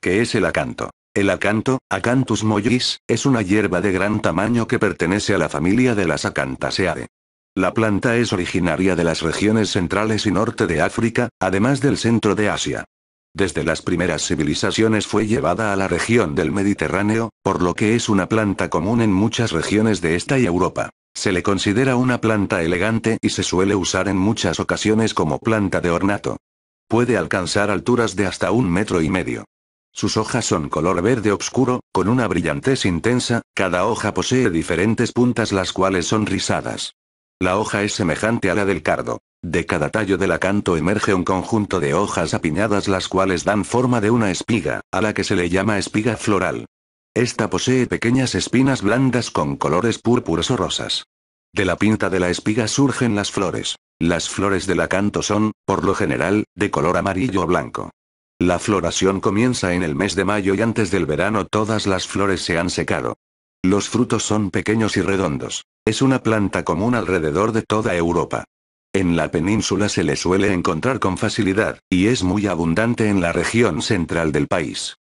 que es el acanto. El acanto, Acanthus mollis, es una hierba de gran tamaño que pertenece a la familia de las Acanthaceae. La planta es originaria de las regiones centrales y norte de África, además del centro de Asia. Desde las primeras civilizaciones fue llevada a la región del Mediterráneo, por lo que es una planta común en muchas regiones de esta y Europa. Se le considera una planta elegante y se suele usar en muchas ocasiones como planta de ornato. Puede alcanzar alturas de hasta un metro y medio. Sus hojas son color verde oscuro, con una brillantez intensa, cada hoja posee diferentes puntas las cuales son rizadas. La hoja es semejante a la del cardo. De cada tallo del acanto emerge un conjunto de hojas apiñadas las cuales dan forma de una espiga, a la que se le llama espiga floral. Esta posee pequeñas espinas blandas con colores púrpuros o rosas. De la pinta de la espiga surgen las flores. Las flores del acanto son, por lo general, de color amarillo o blanco. La floración comienza en el mes de mayo y antes del verano todas las flores se han secado. Los frutos son pequeños y redondos. Es una planta común alrededor de toda Europa. En la península se le suele encontrar con facilidad, y es muy abundante en la región central del país.